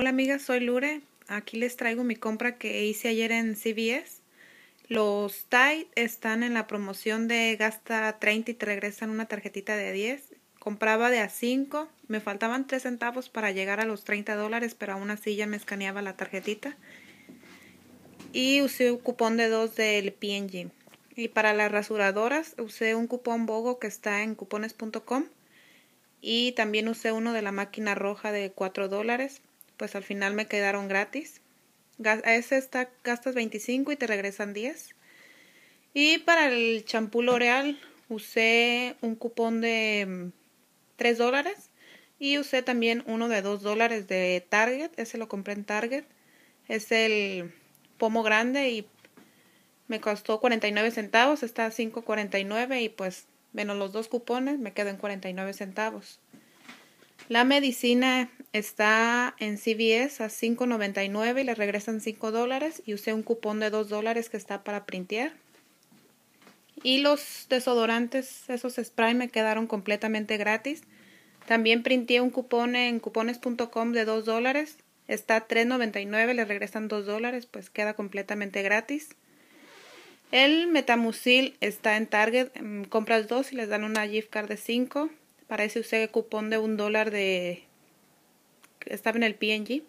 Hola amigas, soy Lure. Aquí les traigo mi compra que hice ayer en CVS. Los Tide están en la promoción de gasta 30 y te regresan una tarjetita de 10. Compraba de a 5. Me faltaban 3 centavos para llegar a los 30 dólares, pero aún así ya me escaneaba la tarjetita. Y usé un cupón de 2 del P&G. Y para las rasuradoras usé un cupón BOGO que está en cupones.com. Y también usé uno de la máquina roja de 4 dólares pues al final me quedaron gratis. A ese está, gastas 25 y te regresan 10. Y para el champú L'Oreal usé un cupón de 3 mm, dólares y usé también uno de 2 dólares de Target. Ese lo compré en Target. Es el pomo grande y me costó 49 centavos. Está a 5.49 y pues menos los dos cupones me quedan 49 centavos. La medicina está en CVS a $5.99 y le regresan 5 dólares y usé un cupón de 2 dólares que está para printear. Y los desodorantes, esos spray me quedaron completamente gratis. También printé un cupón en cupones.com de 2 dólares. Está $3.99, le regresan 2 dólares, pues queda completamente gratis. El Metamucil está en Target, mm, compras dos y les dan una gift card de 5. Parece usted cupón de un dólar de... Estaba en el PNG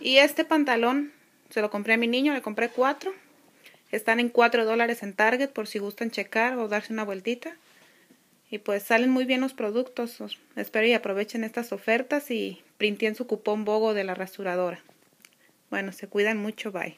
Y este pantalón se lo compré a mi niño, le compré cuatro. Están en cuatro dólares en Target por si gustan checar o darse una vueltita. Y pues salen muy bien los productos. espero y aprovechen estas ofertas y printen su cupón BOGO de la rasuradora. Bueno, se cuidan mucho. Bye.